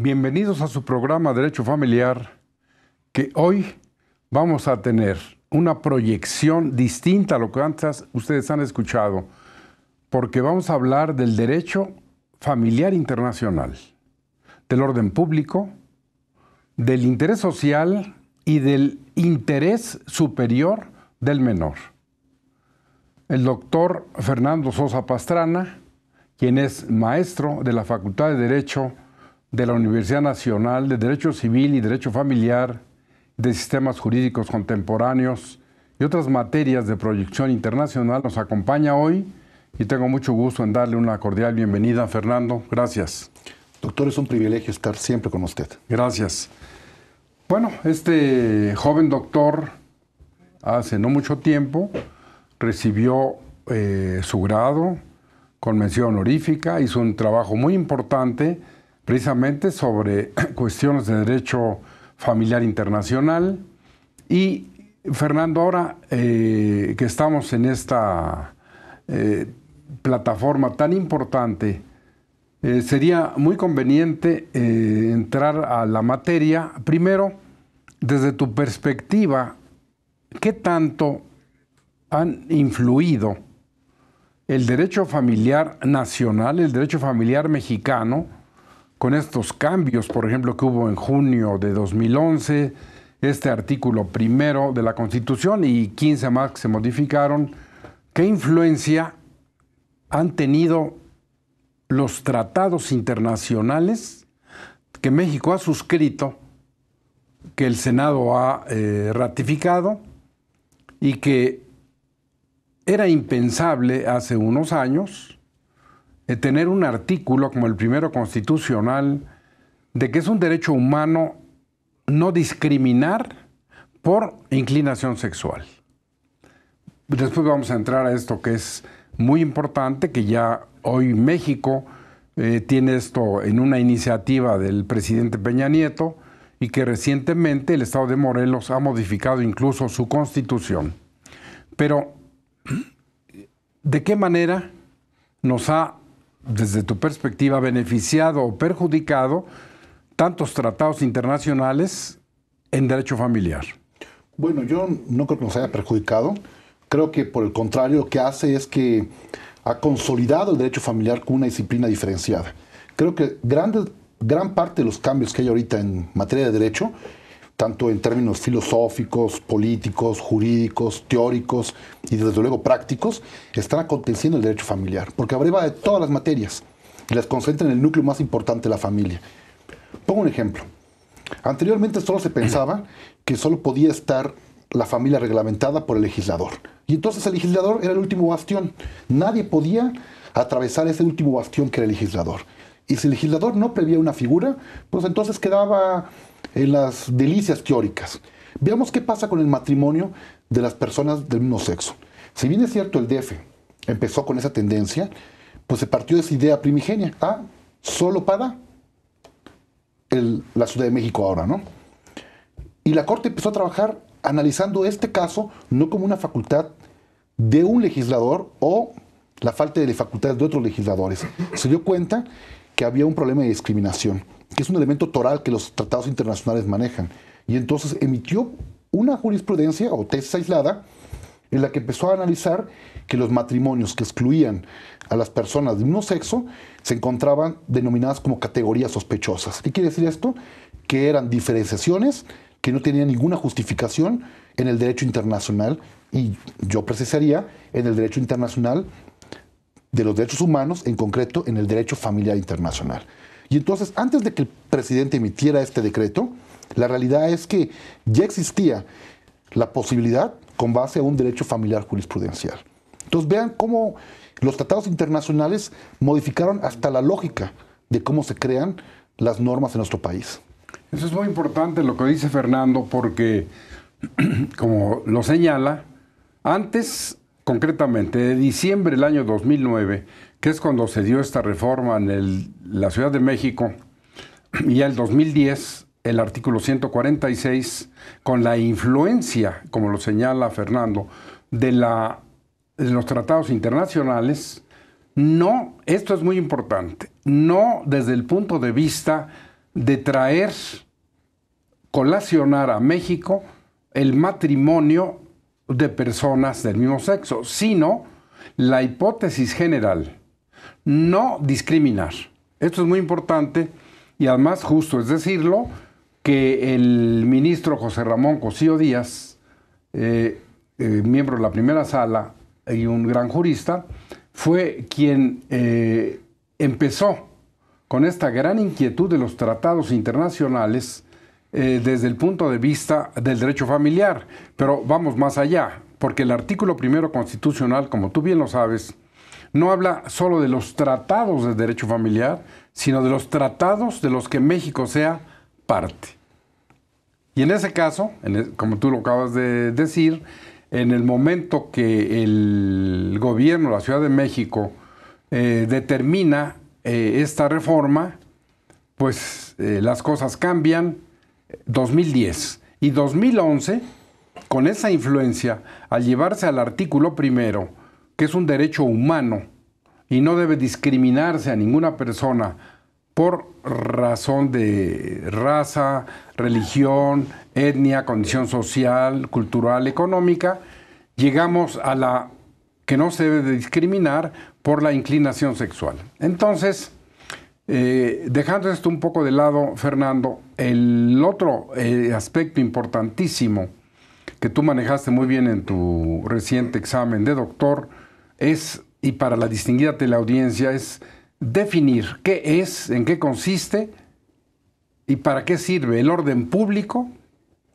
Bienvenidos a su programa Derecho Familiar, que hoy vamos a tener una proyección distinta a lo que antes ustedes han escuchado porque vamos a hablar del derecho familiar internacional, del orden público, del interés social y del interés superior del menor. El doctor Fernando Sosa Pastrana, quien es maestro de la Facultad de Derecho de la Universidad Nacional de Derecho Civil y Derecho Familiar, de Sistemas Jurídicos Contemporáneos y otras materias de proyección internacional, nos acompaña hoy y tengo mucho gusto en darle una cordial bienvenida. Fernando, gracias. Doctor, es un privilegio estar siempre con usted. Gracias. Bueno, este joven doctor hace no mucho tiempo recibió eh, su grado con mención honorífica, hizo un trabajo muy importante precisamente sobre cuestiones de derecho familiar internacional. Y Fernando, ahora eh, que estamos en esta eh, plataforma tan importante, eh, sería muy conveniente eh, entrar a la materia. Primero, desde tu perspectiva, ¿qué tanto han influido el derecho familiar nacional, el derecho familiar mexicano, con estos cambios, por ejemplo, que hubo en junio de 2011, este artículo primero de la Constitución y 15 más que se modificaron? ¿Qué influencia han tenido los tratados internacionales que México ha suscrito, que el Senado ha eh, ratificado y que era impensable hace unos años eh, tener un artículo como el primero constitucional de que es un derecho humano no discriminar por inclinación sexual. Después vamos a entrar a esto que es muy importante que ya hoy México eh, tiene esto en una iniciativa del presidente Peña Nieto y que recientemente el Estado de Morelos ha modificado incluso su constitución. Pero, ¿de qué manera nos ha, desde tu perspectiva, beneficiado o perjudicado tantos tratados internacionales en derecho familiar? Bueno, yo no creo que nos haya perjudicado. Creo que por el contrario lo que hace es que ha consolidado el derecho familiar con una disciplina diferenciada. Creo que grande gran parte de los cambios que hay ahorita en materia de derecho, tanto en términos filosóficos, políticos, jurídicos, teóricos y desde luego prácticos, están aconteciendo en el derecho familiar, porque abreva de todas las materias y las concentra en el núcleo más importante de la familia. Pongo un ejemplo. Anteriormente solo se pensaba que solo podía estar la familia reglamentada por el legislador. Y entonces el legislador era el último bastión. Nadie podía atravesar ese último bastión que era el legislador. Y si el legislador no prevía una figura, pues entonces quedaba en las delicias teóricas. Veamos qué pasa con el matrimonio de las personas del mismo sexo. Si bien es cierto el DF empezó con esa tendencia, pues se partió de esa idea primigenia. Ah, solo para la Ciudad de México ahora, ¿no? Y la Corte empezó a trabajar analizando este caso no como una facultad de un legislador o la falta de facultades de otros legisladores. Se dio cuenta que había un problema de discriminación, que es un elemento toral que los tratados internacionales manejan. Y entonces emitió una jurisprudencia o tesis aislada en la que empezó a analizar que los matrimonios que excluían a las personas de un sexo se encontraban denominadas como categorías sospechosas. ¿Qué quiere decir esto? Que eran diferenciaciones que no tenía ninguna justificación en el derecho internacional y yo precisaría en el derecho internacional de los derechos humanos, en concreto en el derecho familiar internacional. Y entonces, antes de que el presidente emitiera este decreto, la realidad es que ya existía la posibilidad con base a un derecho familiar jurisprudencial. Entonces, vean cómo los tratados internacionales modificaron hasta la lógica de cómo se crean las normas en nuestro país. Eso es muy importante lo que dice Fernando porque, como lo señala, antes, concretamente, de diciembre del año 2009, que es cuando se dio esta reforma en la Ciudad de México, y el 2010, el artículo 146, con la influencia, como lo señala Fernando, de, la, de los tratados internacionales, no, esto es muy importante, no desde el punto de vista de traer, colacionar a México el matrimonio de personas del mismo sexo, sino la hipótesis general, no discriminar. Esto es muy importante y además justo es decirlo que el ministro José Ramón Cosío Díaz, eh, eh, miembro de la primera sala y un gran jurista, fue quien eh, empezó con esta gran inquietud de los tratados internacionales eh, desde el punto de vista del derecho familiar. Pero vamos más allá, porque el artículo primero constitucional, como tú bien lo sabes, no habla solo de los tratados de derecho familiar, sino de los tratados de los que México sea parte. Y en ese caso, e, como tú lo acabas de decir, en el momento que el gobierno, la Ciudad de México, eh, determina eh, esta reforma, pues eh, las cosas cambian. 2010 eh, y 2011, con esa influencia, al llevarse al artículo primero, que es un derecho humano y no debe discriminarse a ninguna persona por razón de raza, religión, etnia, condición social, cultural, económica, llegamos a la que no se debe discriminar por la inclinación sexual. Entonces, eh, dejando esto un poco de lado, Fernando, el otro eh, aspecto importantísimo que tú manejaste muy bien en tu reciente examen de doctor es, y para la distinguida teleaudiencia, es definir qué es, en qué consiste y para qué sirve el orden público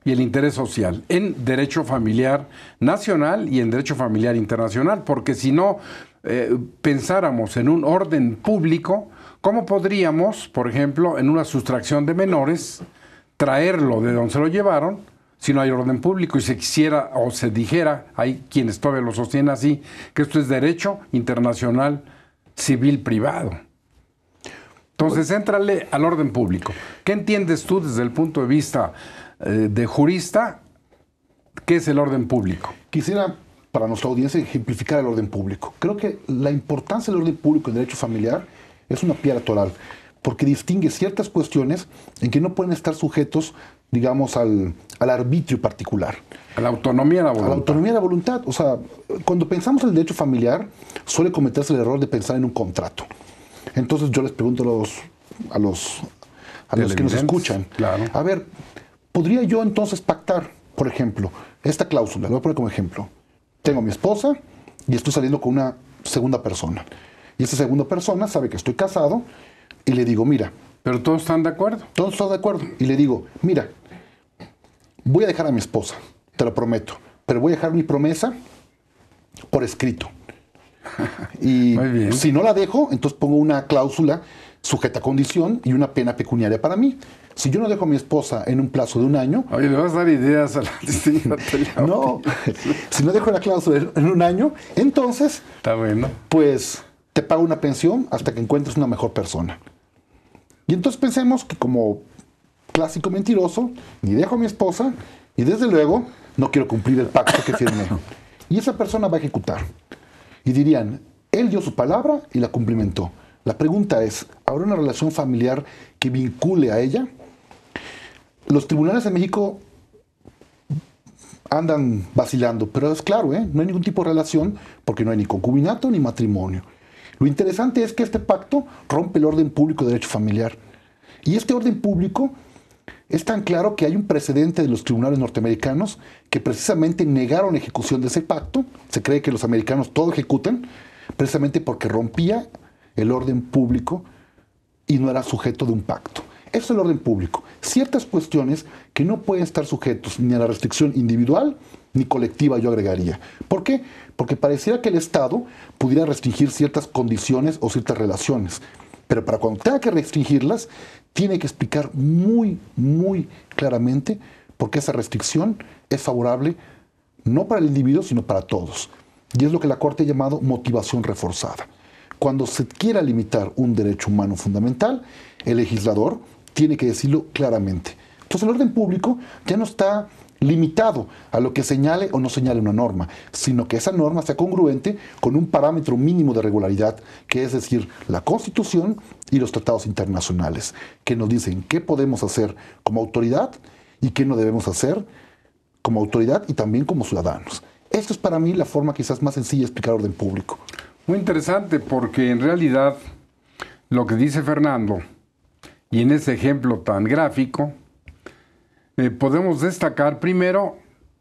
y el interés social en derecho familiar nacional y en derecho familiar internacional, porque si no, eh, pensáramos en un orden público, ¿cómo podríamos, por ejemplo, en una sustracción de menores, traerlo de donde se lo llevaron, si no hay orden público y se quisiera o se dijera, hay quienes todavía lo sostienen así, que esto es derecho internacional civil privado. Entonces, éntrale al orden público. ¿Qué entiendes tú desde el punto de vista eh, de jurista? ¿Qué es el orden público? Quisiera para nuestra audiencia ejemplificar el orden público. Creo que la importancia del orden público en derecho familiar es una piedra toral, porque distingue ciertas cuestiones en que no pueden estar sujetos, digamos, al, al arbitrio particular. A la autonomía de la voluntad. A la autonomía de la voluntad. O sea, cuando pensamos en el derecho familiar, suele cometerse el error de pensar en un contrato. Entonces yo les pregunto a los, a los, que nos escuchan, a ver, ¿podría yo entonces pactar, por ejemplo, esta cláusula? Lo voy a poner como ejemplo tengo mi esposa y estoy saliendo con una segunda persona. Y esa segunda persona sabe que estoy casado y le digo, mira. Pero todos están de acuerdo. Todos están de acuerdo. Y le digo, mira, voy a dejar a mi esposa, te lo prometo, pero voy a dejar mi promesa por escrito. y si no la dejo, entonces pongo una cláusula sujeta condición y una pena pecuniaria para mí. Si yo no dejo a mi esposa en un plazo de un año... Oye, le vas a dar ideas a la No, si no dejo la cláusula en un año, entonces... Está bueno. Pues te pago una pensión hasta que encuentres una mejor persona. Y entonces pensemos que como clásico mentiroso, ni dejo a mi esposa y desde luego no quiero cumplir el pacto que firmé. Y esa persona va a ejecutar. Y dirían, él dio su palabra y la cumplimentó. La pregunta es, ¿habrá una relación familiar que vincule a ella? Los tribunales de México andan vacilando, pero es claro, ¿eh? no hay ningún tipo de relación porque no hay ni concubinato ni matrimonio. Lo interesante es que este pacto rompe el orden público de derecho familiar. Y este orden público es tan claro que hay un precedente de los tribunales norteamericanos que precisamente negaron la ejecución de ese pacto. Se cree que los americanos todo ejecutan, precisamente porque rompía el orden público y no era sujeto de un pacto. Eso es el orden público. Ciertas cuestiones que no pueden estar sujetos ni a la restricción individual ni colectiva, yo agregaría. ¿Por qué? Porque pareciera que el Estado pudiera restringir ciertas condiciones o ciertas relaciones. Pero para cuando tenga que restringirlas, tiene que explicar muy, muy claramente por qué esa restricción es favorable no para el individuo, sino para todos. Y es lo que la Corte ha llamado motivación reforzada cuando se quiera limitar un derecho humano fundamental, el legislador tiene que decirlo claramente. Entonces el orden público ya no está limitado a lo que señale o no señale una norma, sino que esa norma sea congruente con un parámetro mínimo de regularidad, que es decir, la Constitución y los tratados internacionales, que nos dicen qué podemos hacer como autoridad y qué no debemos hacer como autoridad y también como ciudadanos. Esto es para mí la forma quizás más sencilla de explicar orden público. Muy interesante porque en realidad lo que dice Fernando, y en ese ejemplo tan gráfico, eh, podemos destacar primero,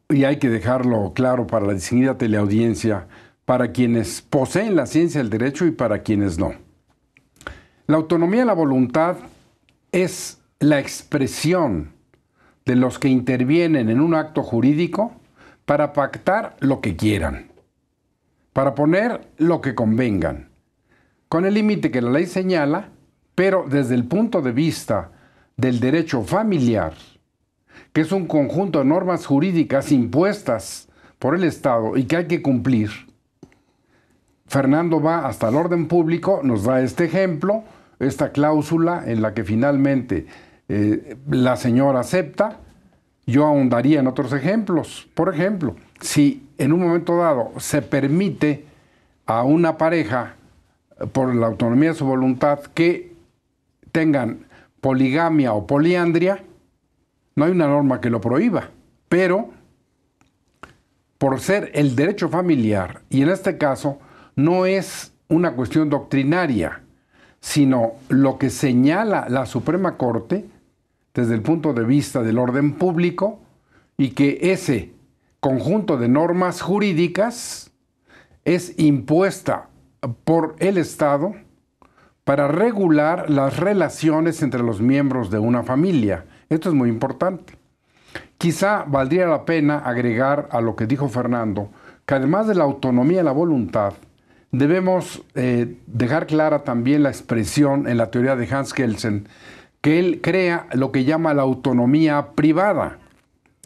y hay que dejarlo claro para la distinguida teleaudiencia, para quienes poseen la ciencia del derecho y para quienes no. La autonomía de la voluntad es la expresión de los que intervienen en un acto jurídico para pactar lo que quieran para poner lo que convengan, con el límite que la ley señala, pero desde el punto de vista del derecho familiar, que es un conjunto de normas jurídicas impuestas por el Estado y que hay que cumplir. Fernando va hasta el orden público, nos da este ejemplo, esta cláusula en la que finalmente eh, la señora acepta. Yo ahondaría en otros ejemplos. Por ejemplo, si en un momento dado se permite a una pareja, eh, por la autonomía de su voluntad, que tengan poligamia o poliandria, no hay una norma que lo prohíba, pero por ser el derecho familiar, y en este caso no es una cuestión doctrinaria, sino lo que señala la Suprema Corte desde el punto de vista del orden público y que ese conjunto de normas jurídicas es impuesta por el Estado para regular las relaciones entre los miembros de una familia. Esto es muy importante. Quizá valdría la pena agregar a lo que dijo Fernando, que además de la autonomía y la voluntad, debemos eh, dejar clara también la expresión en la teoría de Hans Kelsen, que él crea lo que llama la autonomía privada,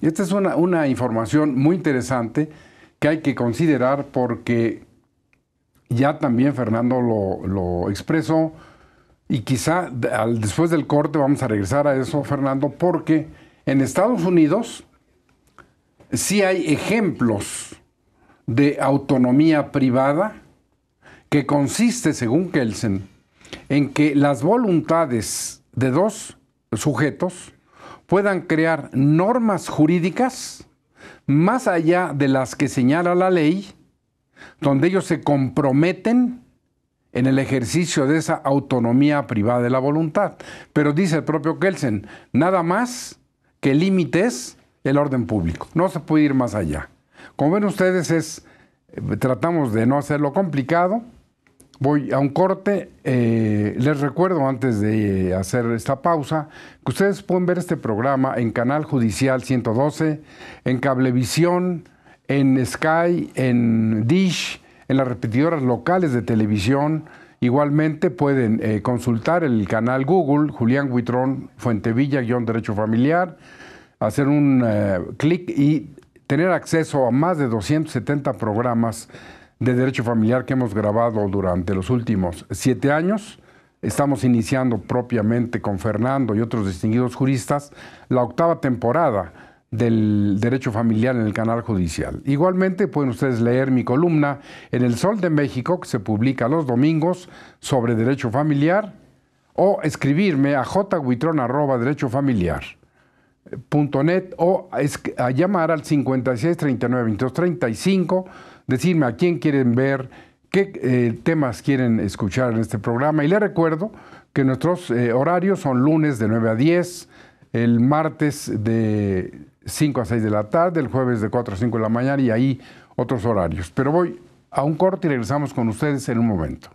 esta es una, información muy interesante que hay que considerar porque ya también Fernando lo, expresó y quizá después del corte vamos a regresar a eso, Fernando, porque en Estados Unidos sí hay ejemplos de autonomía privada que consiste, según Kelsen, en que las voluntades de dos sujetos puedan crear normas jurídicas más allá de las que señala la ley, donde ellos se comprometen en el ejercicio de esa autonomía privada de la voluntad. Pero dice el propio Kelsen, nada más que límites el orden público. No se puede ir más allá. Como ven ustedes, es, eh, tratamos de no hacerlo complicado, Voy a un corte. Eh, les recuerdo antes de eh, hacer esta pausa que ustedes pueden ver este programa en Canal Judicial 112, en Cablevisión, en Sky, en Dish, en las repetidoras locales de televisión. Igualmente pueden eh, consultar el canal Google, Julián Huitrón, Fuentevilla-Derecho Familiar, hacer un clic y tener acceso a más de 270 programas de Derecho Familiar que hemos grabado durante los últimos siete años. Estamos iniciando propiamente con Fernando y otros distinguidos juristas la octava temporada del Derecho Familiar en el Canal Judicial. Igualmente pueden ustedes leer mi columna en El Sol de México, que se publica los domingos sobre Derecho Familiar, o escribirme a net o a llamar al 56 39 22 35 decirme a quién quieren ver, qué eh, temas quieren escuchar en este programa. Y les recuerdo que nuestros eh, horarios son lunes de 9 a 10, el martes de 5 a 6 de la tarde, el jueves de 4 a 5 de la mañana y ahí otros horarios. Pero voy a un corte y regresamos con ustedes en un momento.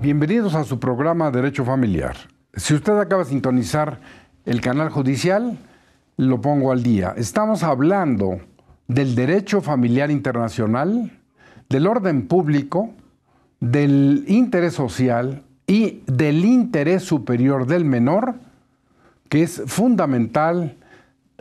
Bienvenidos a su programa Derecho Familiar. Si usted acaba de sintonizar el canal judicial, lo pongo al día. Estamos hablando del derecho familiar internacional, del orden público, del interés social y del interés superior del menor, que es fundamental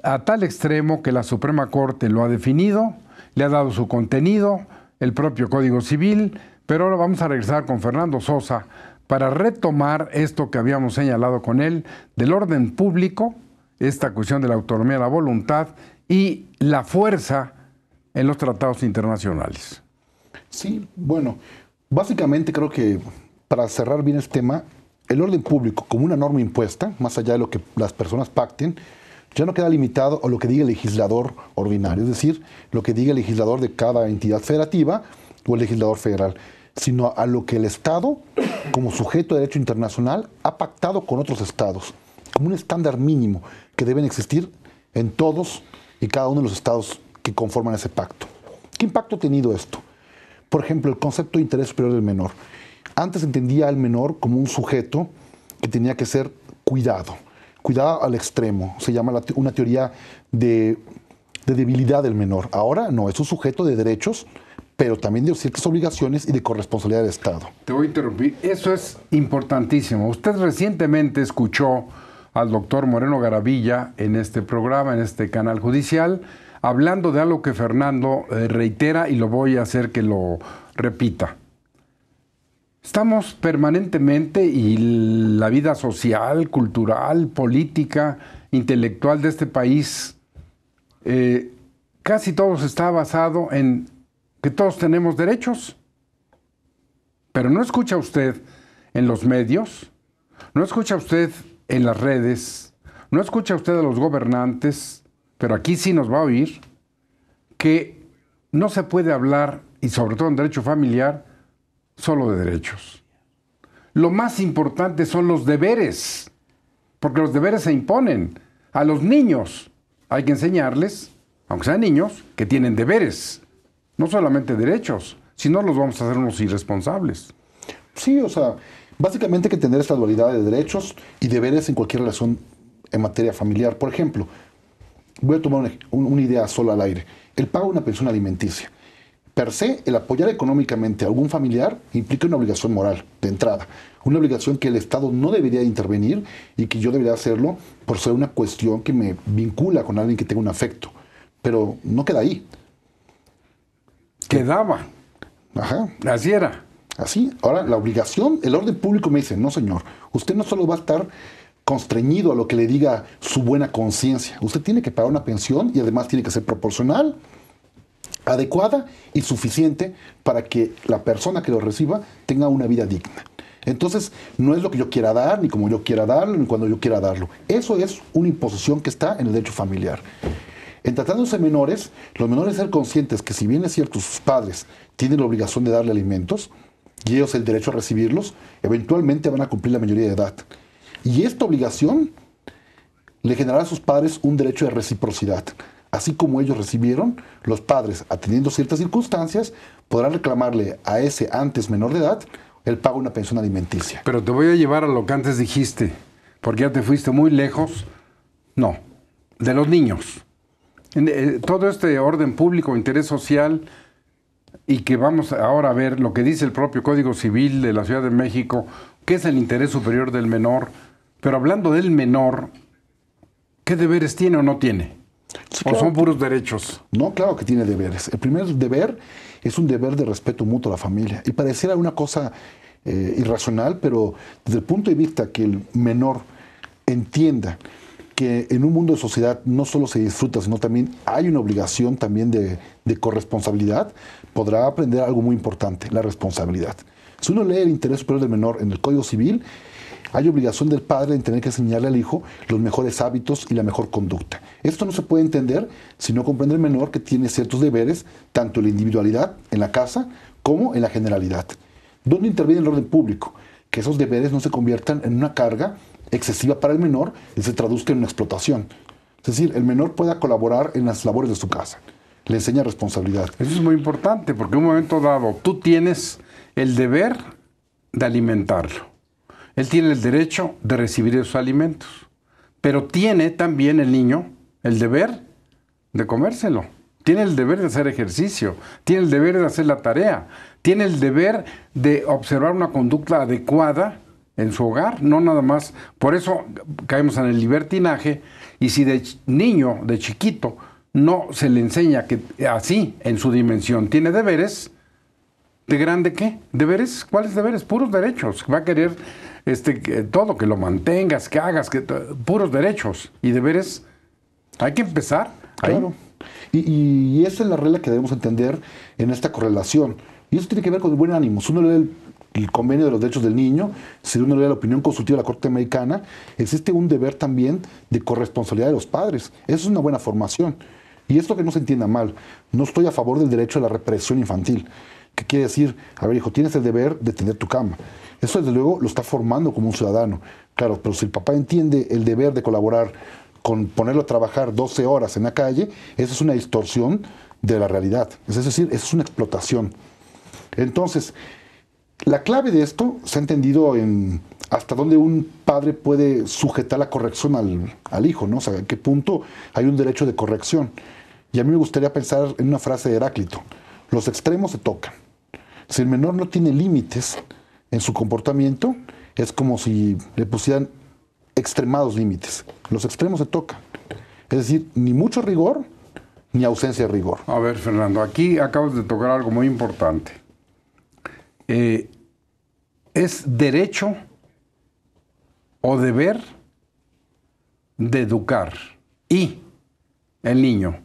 a tal extremo que la Suprema Corte lo ha definido, le ha dado su contenido, el propio Código Civil, pero ahora vamos a regresar con Fernando Sosa para retomar esto que habíamos señalado con él del orden público, esta cuestión de la autonomía de la voluntad y la fuerza en los tratados internacionales. Sí, bueno, básicamente creo que para cerrar bien el tema, el orden público como una norma impuesta, más allá de lo que las personas pacten, ya no queda limitado a lo que diga el legislador ordinario, es decir, lo que diga el legislador de cada entidad federativa o el legislador federal, sino a lo que el Estado, como sujeto de derecho internacional, ha pactado con otros Estados, como un estándar mínimo que deben existir en todos y cada uno de los Estados que conforman ese pacto. ¿Qué impacto ha tenido esto? Por ejemplo, el concepto de interés superior del menor. Antes entendía al menor como un sujeto que tenía que ser cuidado, cuidado al extremo. Se llama una teoría de, de, debilidad del menor. Ahora no, es un sujeto de derechos, pero también de ciertas obligaciones y de corresponsabilidad del Estado. Te voy a interrumpir. Eso es importantísimo. Usted recientemente escuchó al doctor Moreno Garavilla en este programa, en este canal judicial, hablando de algo que Fernando eh, reitera y lo voy a hacer que lo repita. Estamos permanentemente y la vida social, cultural, política, intelectual de este país, eh, casi todos está basado en que todos tenemos derechos. Pero no escucha usted en los medios, no escucha usted en las redes, no escucha usted a los gobernantes, pero aquí sí nos va a oír, que no se puede hablar, y sobre todo en derecho familiar, solo de derechos. Lo más importante son los deberes, porque los deberes se imponen. A los niños hay que enseñarles, aunque sean niños, que tienen deberes, no solamente derechos, si no los vamos a hacer unos irresponsables. Sí, o sea, básicamente hay que tener esta dualidad de derechos y deberes en cualquier relación en materia familiar. Por ejemplo, voy a tomar una, idea sola al aire. El pago de una pensión alimenticia Per se, el apoyar económicamente a algún familiar implica una obligación moral, de entrada, una obligación que el Estado no debería intervenir y que yo debería hacerlo por ser una cuestión que me vincula con alguien que tenga un afecto. Pero no queda ahí. Quedaba. Ajá. Así era. Así. Ahora, la obligación, el orden público me dice, no señor, usted no solo va a estar constreñido a lo que le diga su buena conciencia, usted tiene que pagar una pensión y además tiene que ser proporcional adecuada y suficiente para que la persona que lo reciba tenga una vida digna. Entonces, no es lo que yo quiera dar, ni como yo quiera darlo, ni cuando yo quiera darlo. Eso es una imposición que está en el derecho familiar. En tratándose de menores, los menores ser conscientes que si bien es cierto sus padres tienen la obligación de darle alimentos y ellos el derecho a recibirlos, eventualmente van a cumplir la mayoría de edad. Y esta obligación le generará a sus padres un derecho de reciprocidad así como ellos recibieron, los padres, atendiendo ciertas circunstancias, podrán reclamarle a ese antes menor de edad el pago de una pensión alimenticia. Pero te voy a llevar a lo que antes dijiste, porque ya te fuiste muy lejos. No, de los niños. En, eh, todo este orden público, interés social, y que vamos ahora a ver lo que dice el propio Código Civil de la Ciudad de México, que es el interés superior del menor. Pero hablando del menor, ¿qué deberes tiene o no tiene? ¿O son puros derechos? No, claro que tiene deberes. El primer deber es un deber de respeto mutuo a la familia. Y pareciera una cosa eh, irracional, pero desde el punto de vista que el menor entienda que en un mundo de sociedad no solo se disfruta, sino también hay una obligación también de, de, corresponsabilidad, podrá aprender algo muy importante, la responsabilidad. Si uno lee el interés superior del menor en el Código Civil, hay obligación del padre en tener que enseñarle al hijo los mejores hábitos y la mejor conducta. Esto no se puede entender si no comprende el menor que tiene ciertos deberes, tanto en la individualidad, en la casa, como en la generalidad. ¿Dónde interviene el orden público? Que esos deberes no se conviertan en una carga excesiva para el menor y se traduzca en una explotación. Es decir, el menor pueda colaborar en las labores de su casa. Le enseña responsabilidad. Eso es muy importante porque en un momento dado tú tienes el deber de alimentarlo él tiene el derecho de recibir esos alimentos, pero tiene también el niño el deber de comérselo, tiene el deber de hacer ejercicio, tiene el deber de hacer la tarea, tiene el deber de observar una conducta adecuada en su hogar, no nada más. Por eso caemos en el libertinaje y si de niño, de chiquito, no se le enseña que así, en su dimensión, tiene deberes, ¿de grande qué? ¿Deberes? ¿Cuáles deberes? Puros derechos. Va a querer este, todo, que lo mantengas, que hagas, que puros derechos y deberes. Hay que empezar. Claro. Y, esa es la regla que debemos entender en esta correlación. Y eso tiene que ver con el buen ánimo. Si uno lee el, el convenio de los derechos del niño, si uno lee la opinión consultiva de la Corte Americana, existe un deber también de corresponsabilidad de los padres. Eso es una buena formación. Y esto que no se entienda mal, no estoy a favor del derecho a la represión infantil. ¿Qué quiere decir? A ver, hijo, tienes el deber de tener tu cama. Eso desde luego lo está formando como un ciudadano. Claro, pero si el papá entiende el deber de colaborar con ponerlo a trabajar 12 horas en la calle, eso es una distorsión de la realidad. Es decir, eso es una explotación. Entonces, la clave de esto se ha entendido en hasta dónde un padre puede sujetar la corrección al, hijo, ¿no? O sea, en qué punto hay un derecho de corrección. Y a mí me gustaría pensar en una frase de Heráclito. Los extremos se tocan. Si el menor no tiene límites, en su comportamiento, es como si le pusieran extremados límites. Los extremos se tocan. Es decir, ni mucho rigor, ni ausencia de rigor. A ver, Fernando, aquí acabas de tocar algo muy importante. Eh, ¿Es derecho o deber de educar? Y el niño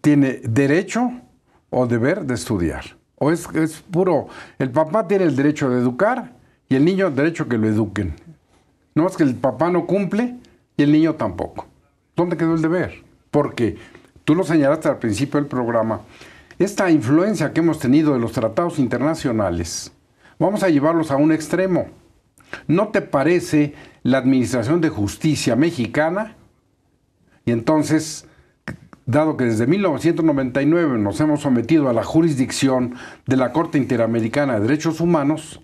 tiene derecho o deber de estudiar o es, puro. El papá tiene el derecho de educar y el niño el derecho que lo eduquen. No es que el papá no cumple y el niño tampoco. ¿Dónde quedó el deber? Porque tú lo señalaste al principio del programa. Esta influencia que hemos tenido de los tratados internacionales, vamos a llevarlos a un extremo. ¿No te parece la Administración de Justicia mexicana? Y entonces dado que desde 1999 nos hemos sometido a la jurisdicción de la Corte Interamericana de Derechos Humanos,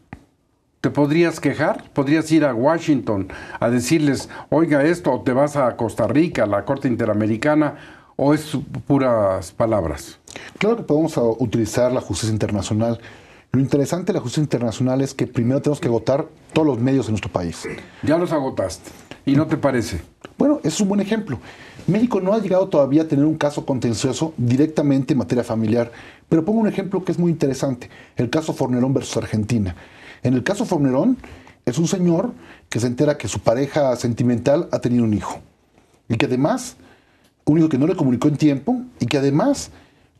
¿te podrías quejar? ¿Podrías ir a Washington a decirles, oiga esto, o te vas a Costa Rica, a la Corte Interamericana, o es puras palabras? Claro que podemos ah, utilizar la justicia internacional. Lo interesante de la justicia internacional es que primero tenemos que agotar todos los medios en nuestro país. Ya los agotaste. ¿Y no te parece? Bueno, es un buen ejemplo. México no ha llegado todavía a tener un caso contencioso directamente en materia familiar, pero pongo un ejemplo que es muy interesante, el caso Fornerón versus Argentina. En el caso Fornerón es un señor que se entera que su pareja sentimental ha tenido un hijo y que además, un hijo que no le comunicó en tiempo y que además,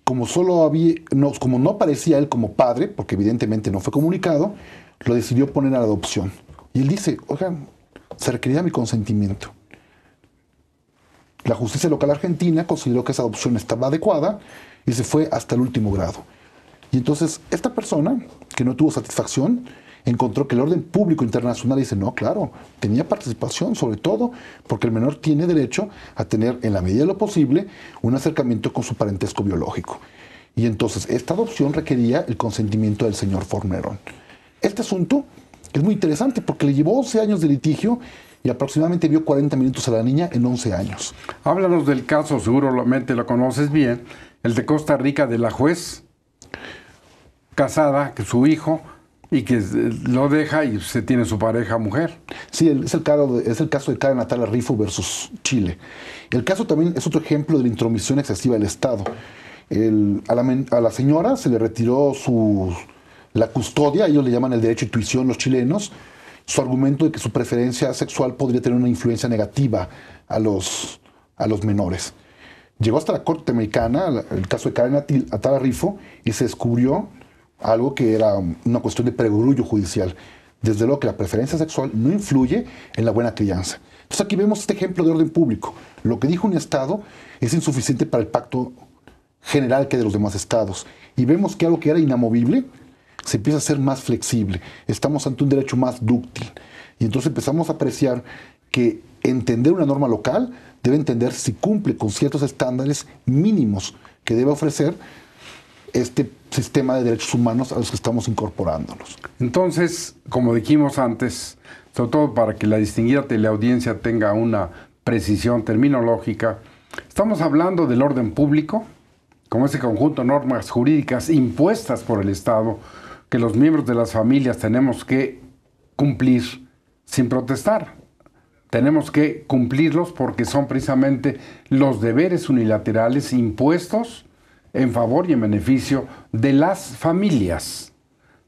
como había, no, como no él como padre, porque evidentemente no fue comunicado, lo decidió poner a la adopción. Y él dice, oigan, se requería mi consentimiento. La justicia local argentina consideró que esa adopción estaba adecuada y se fue hasta el último grado. Y entonces esta persona, que no tuvo satisfacción, encontró que el orden público internacional dice, no, claro, tenía participación, sobre todo porque el menor tiene derecho a tener, en la medida de lo posible, un acercamiento con su parentesco biológico. Y entonces esta adopción requería el consentimiento del señor Fornerón. Este asunto es muy interesante porque le llevó 11 años de litigio y aproximadamente vio 40 minutos a la niña en 11 años. Háblanos del caso, seguramente lo conoces bien, el de Costa Rica de la juez casada, que su hijo, y que eh, lo deja y se tiene su pareja mujer. Sí, es el caso de, es el caso de Karen Natala Rifo versus Chile. El caso también es otro ejemplo de la intromisión excesiva del Estado. a, la señora se le retiró la custodia, ellos le llaman el derecho de intuición los chilenos, su argumento de que su preferencia sexual podría tener una influencia negativa a los, a los menores. Llegó hasta la corte americana, el caso de Karen Atala Rifo, y se descubrió algo que era una cuestión de pregurullo judicial. Desde luego que la preferencia sexual no influye en la buena crianza. Entonces aquí vemos este ejemplo de orden público. Lo que dijo un Estado es insuficiente para el pacto general que de los demás Estados. Y vemos que algo que era inamovible, se empieza a ser más flexible, estamos ante un derecho más dúctil. Y entonces empezamos a apreciar que entender una norma local debe entender si cumple con ciertos estándares mínimos que debe ofrecer este sistema de derechos humanos a los que estamos incorporándonos. Entonces, como dijimos antes, sobre todo para que la distinguida teleaudiencia tenga una precisión terminológica, estamos hablando del orden público, como ese conjunto de normas jurídicas impuestas por el Estado que los miembros de las familias tenemos que cumplir sin protestar. Tenemos que cumplirlos porque son precisamente los deberes unilaterales impuestos en favor y en beneficio de las familias.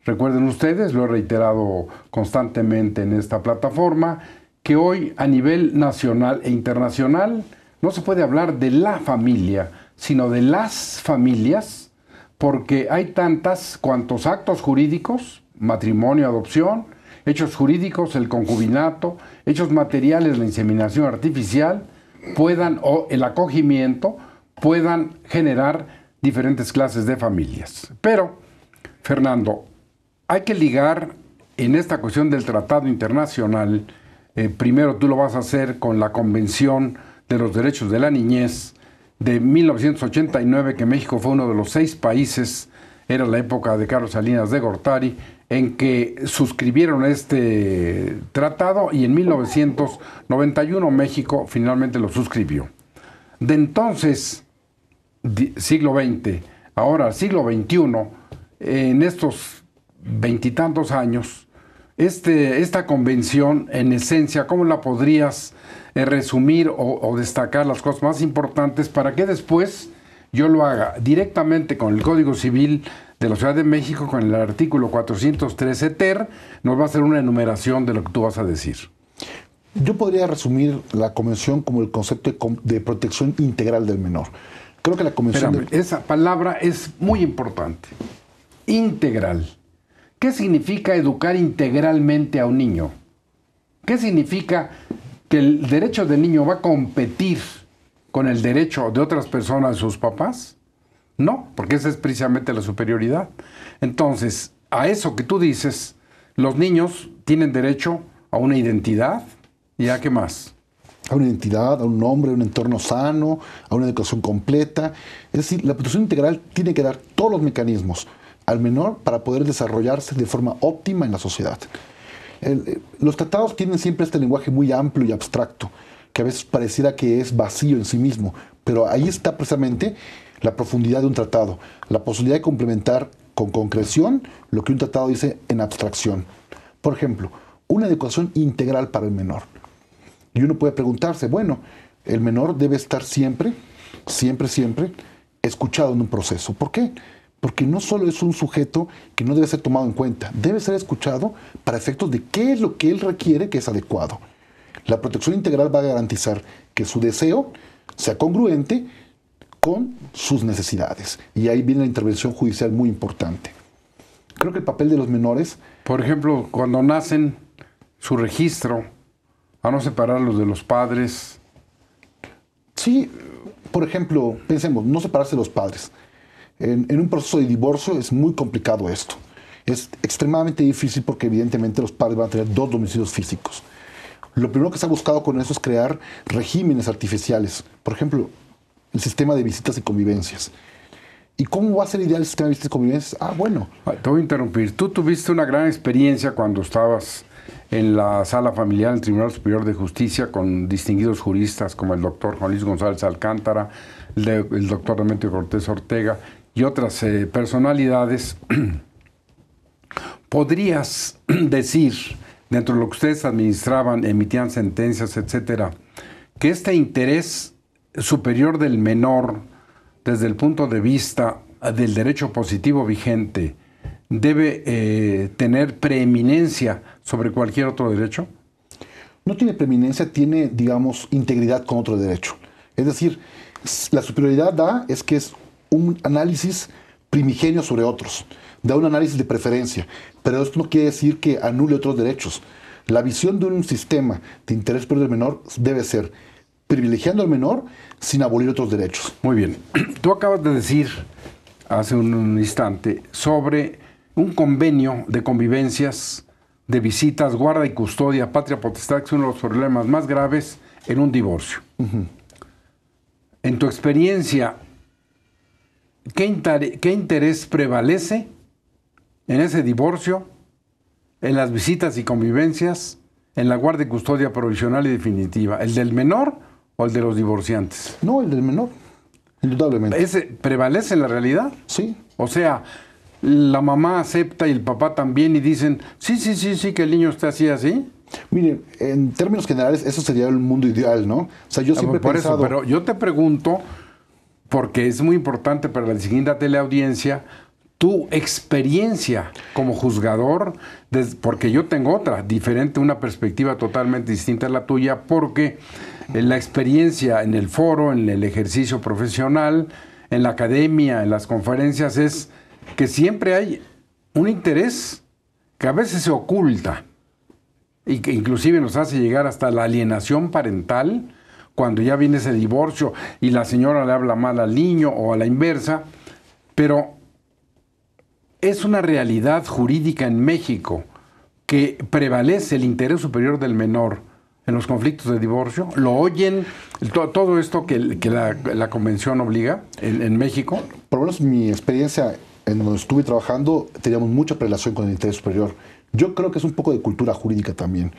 Recuerden ustedes, lo he reiterado constantemente en esta plataforma, que hoy a nivel nacional e internacional no se puede hablar de la familia, sino de las familias porque hay tantas cuantos actos jurídicos, matrimonio, adopción, hechos jurídicos, el concubinato, hechos materiales, la inseminación artificial, puedan, o el acogimiento, puedan generar diferentes clases de familias. Pero, Fernando, hay que ligar en esta cuestión del tratado internacional, eh, primero tú lo vas a hacer con la Convención de los Derechos de la Niñez, de 1989 que México fue uno de los seis países, era la época de Carlos Salinas de Gortari, en que suscribieron este tratado y en 1991 México finalmente lo suscribió. De entonces, siglo XX, ahora siglo XXI, en estos veintitantos años, este, esta convención en esencia? ¿Cómo la podrías eh, resumir o, destacar las cosas más importantes para que después yo lo haga directamente con el Código Civil de la Ciudad de México, con el artículo 413 eter nos va a hacer una enumeración de lo que tú vas a decir? Yo podría resumir la convención como el concepto de, protección integral del menor. Creo que la convención... Esa palabra es muy importante. Integral. ¿Qué significa educar integralmente a un niño? ¿Qué significa que el derecho del niño va a competir con el derecho de otras personas, sus papás? No, porque esa es precisamente la superioridad. Entonces, a eso que tú dices, los niños tienen derecho a una identidad y a qué más. A una identidad, a un nombre, a un entorno sano, a una educación completa. Es decir, la educación integral tiene que dar todos los mecanismos al menor para poder desarrollarse de forma óptima en la sociedad. Eh, los tratados tienen siempre este lenguaje muy amplio y abstracto, que a veces pareciera que es vacío en sí mismo, pero ahí está precisamente la profundidad de un tratado, la posibilidad de complementar con concreción lo que un tratado dice en abstracción. Por ejemplo, una educación integral para el menor. Y uno puede preguntarse, bueno, el menor debe estar siempre, siempre, siempre escuchado en un proceso. ¿Por qué? porque no solo es un sujeto que no debe ser tomado en cuenta, debe ser escuchado para efectos de qué es lo que él requiere que es adecuado. La protección integral va a garantizar que su deseo sea congruente con sus necesidades. Y ahí viene la intervención judicial muy importante. Creo que el papel de los menores... Por ejemplo, cuando nacen, su registro, a no separarlos de los padres. Sí, por ejemplo, pensemos, no separarse de los padres en, un proceso de divorcio es muy complicado esto. Es extremadamente difícil porque evidentemente los padres van a tener dos domicilios físicos. Lo primero que se ha buscado con eso es crear regímenes artificiales. Por ejemplo, el sistema de visitas y convivencias. ¿Y cómo va a ser ideal el sistema de visitas y convivencias? Ah, bueno. Te voy a interrumpir. Tú tuviste una gran experiencia cuando estabas en la sala familiar del Tribunal Superior de Justicia con distinguidos juristas como el doctor Juan Luis González Alcántara, el, doctor Demetrio Cortés Ortega y otras eh, personalidades, podrías decir, dentro de lo que ustedes administraban, emitían sentencias, etcétera, que este interés superior del menor, desde el punto de vista ah, del derecho positivo vigente, debe eh, tener preeminencia sobre cualquier otro derecho? No tiene preeminencia, tiene, digamos, integridad con otro derecho. Es decir, la superioridad da es que es un análisis primigenio sobre otros, da un análisis de preferencia, pero esto no quiere decir que anule otros derechos. La visión de un sistema de interés por el menor debe ser privilegiando al menor sin abolir otros derechos. Muy bien. Tú acabas de decir hace un instante sobre un convenio de convivencias, de visitas, guarda y custodia, patria potestad, que es uno de los problemas más graves en un divorcio. En tu experiencia, ¿qué, interés prevalece en ese divorcio, en las visitas y convivencias, en la guardia y custodia provisional y definitiva? ¿El del menor o el de los divorciantes? No, el del menor, indudablemente. ¿Ese prevalece en la realidad? Sí. O sea, la mamá acepta y el papá también y dicen, sí, sí, sí, sí, que el niño esté así, así. Mire, en términos generales, eso sería el mundo ideal, ¿no? O sea, yo ah, siempre por he pensado... Eso, pero yo te pregunto porque es muy importante para la siguiente teleaudiencia tu experiencia como juzgador, porque yo tengo otra, diferente, una perspectiva totalmente distinta a la tuya, porque la experiencia en el foro, en el ejercicio profesional, en la academia, en las conferencias, es que siempre hay un interés que a veces se oculta y que inclusive nos hace llegar hasta la alienación parental cuando ya viene ese divorcio y la señora le habla mal al niño o a la inversa, pero es una realidad jurídica en México que prevalece el interés superior del menor en los conflictos de divorcio? ¿Lo oyen todo esto que, la, convención obliga en, en, México? Por lo menos mi experiencia en donde estuve trabajando, teníamos mucha relación con el interés superior. Yo creo que es un poco de cultura jurídica también.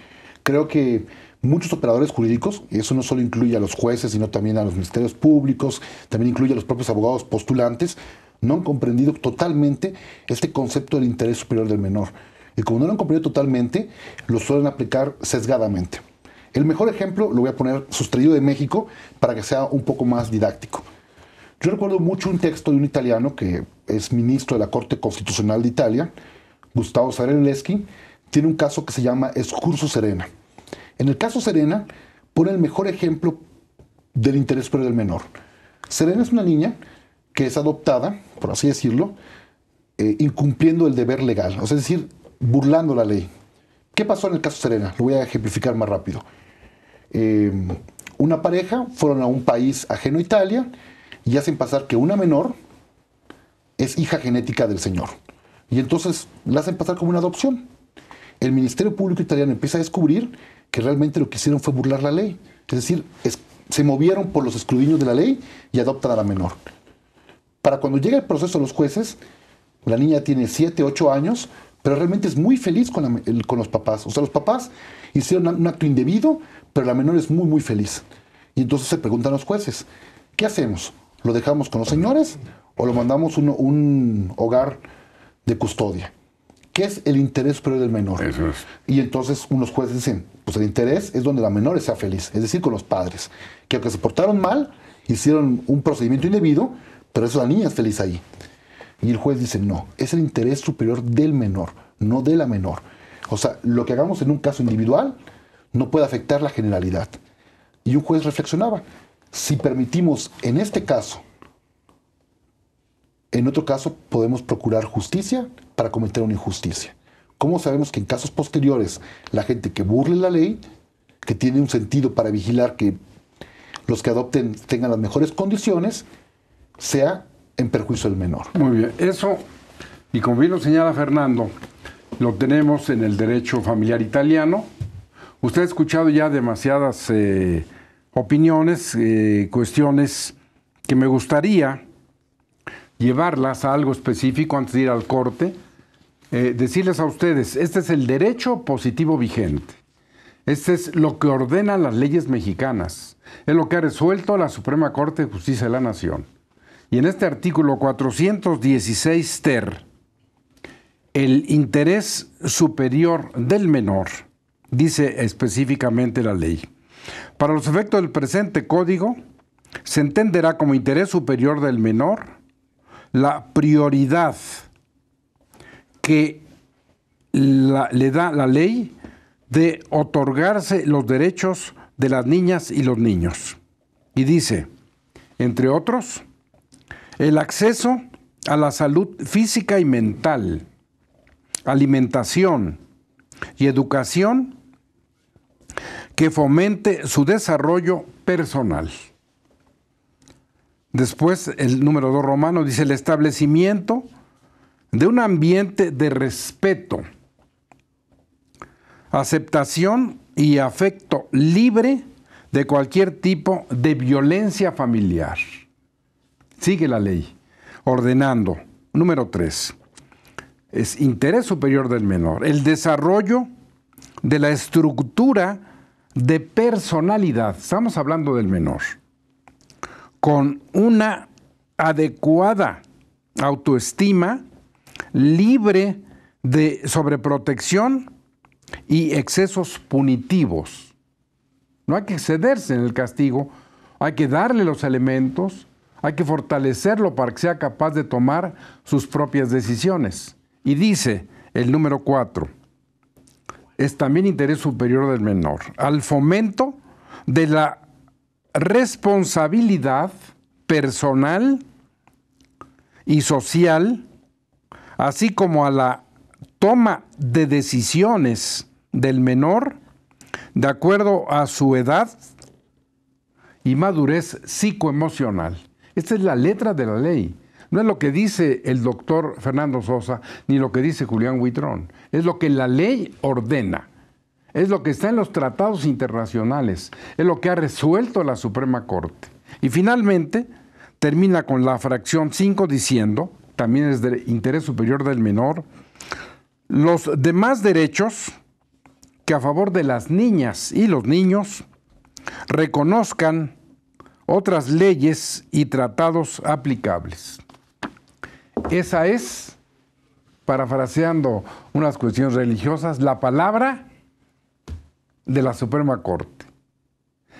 Creo que muchos operadores jurídicos, y eso no solo incluye a los jueces, sino también a los ministerios públicos, también incluye a los propios abogados postulantes, no han comprendido totalmente este concepto del interés superior del menor. Y como no lo han comprendido totalmente, lo suelen aplicar sesgadamente. El mejor ejemplo lo voy a poner sustraído de México para que sea un poco más didáctico. Yo recuerdo mucho un texto de un italiano que es ministro de la Corte Constitucional de Italia, Gustavo Zarelleschi, tiene un caso que se llama excurso Serena. En el caso Serena, pone el mejor ejemplo del interés por del menor. Serena es una niña que es adoptada, por así decirlo, eh, incumpliendo el deber legal, o sea, es decir, burlando la ley. ¿Qué pasó en el caso Serena? Lo voy a ejemplificar más rápido. Eh, una pareja fueron a un país ajeno a Italia y hacen pasar que una menor es hija genética del señor. Y entonces la hacen pasar como una adopción. El Ministerio Público Italiano empieza a descubrir que realmente lo que hicieron fue burlar la ley. Es decir, se movieron por los escrudiños de la ley y adoptan a la menor. Para cuando llega el proceso a los jueces, la niña tiene 7, 8 años, pero realmente es muy feliz con, los papás. O sea, los papás hicieron un acto indebido, pero la menor es muy, muy feliz. Y entonces se preguntan los jueces, ¿qué hacemos? ¿Lo dejamos con los señores o lo mandamos a un hogar de custodia? ¿Qué es el interés superior del menor? Y entonces unos jueces dicen, pues el interés es donde la menor sea feliz, es decir, con los padres, que aunque se portaron mal, hicieron un procedimiento indebido, pero eso la niña es feliz ahí. Y el juez dice, no, es el interés superior del menor, no de la menor. O sea, lo que hagamos en un caso individual no puede afectar la generalidad. Y un juez reflexionaba, si permitimos en este caso, en otro caso podemos procurar justicia para cometer una injusticia. ¿Cómo sabemos que en casos posteriores la gente que burle la ley, que tiene un sentido para vigilar que los que adopten tengan las mejores condiciones, sea en perjuicio del menor? Muy bien, eso, y como bien lo señala Fernando, lo tenemos en el derecho familiar italiano. Usted ha escuchado ya demasiadas eh, opiniones, eh, cuestiones que me gustaría llevarlas a algo específico antes de ir al corte eh, decirles a ustedes, este es el derecho positivo vigente. Este es lo que ordenan las leyes mexicanas. Es lo que ha resuelto la Suprema Corte de Justicia de la Nación. Y en este artículo 416 ter, el interés superior del menor, dice específicamente la ley. Para los efectos del presente código, se entenderá como interés superior del menor la prioridad que le da la ley de otorgarse los derechos de las niñas y los niños. Y dice, entre otros, el acceso a la salud física y mental, alimentación y educación que fomente su desarrollo personal. Después, el número 2 romano dice el establecimiento de un ambiente de respeto, aceptación y afecto libre de cualquier tipo de violencia familiar. Sigue la ley, ordenando, número tres es interés superior del menor, el desarrollo de la estructura de personalidad, estamos hablando del menor, con una adecuada autoestima, libre de sobreprotección y excesos punitivos. No hay que excederse en el castigo, hay que darle los elementos, hay que fortalecerlo para que sea capaz de tomar sus propias decisiones. Y dice el número cuatro, es también interés superior del menor, al fomento de la responsabilidad personal y social así como a la toma de decisiones del menor de acuerdo a su edad y madurez psicoemocional. Esta es la letra de la ley. No es lo que dice el doctor Fernando Sosa ni lo que dice Julián Huitrón. Es lo que la ley ordena. Es lo que está en los tratados internacionales. Es lo que ha resuelto la Suprema Corte. Y finalmente termina con la fracción 5 diciendo también es de interés superior del menor, los demás derechos que a favor de las niñas y los niños reconozcan otras leyes y tratados aplicables. Esa es, parafraseando unas cuestiones religiosas, la palabra de la Suprema Corte.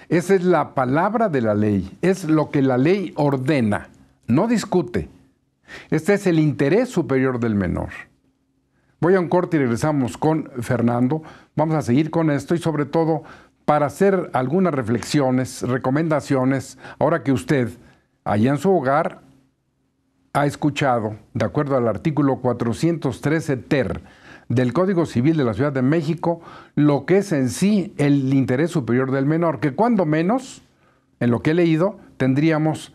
Esa es la palabra de la ley, es lo que la ley ordena, no discute. Este es el interés superior del menor. Voy a un corte y regresamos con Fernando. Vamos a seguir con esto y sobre todo para hacer algunas reflexiones, recomendaciones, ahora que usted allá en su hogar ha escuchado, de acuerdo al artículo 413 ter del Código Civil de la Ciudad de México, lo que es en sí el interés superior del menor, que cuando menos, en lo que he leído, tendríamos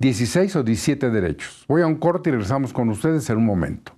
16 o 17 derechos. Voy a un corte y regresamos con ustedes en un momento.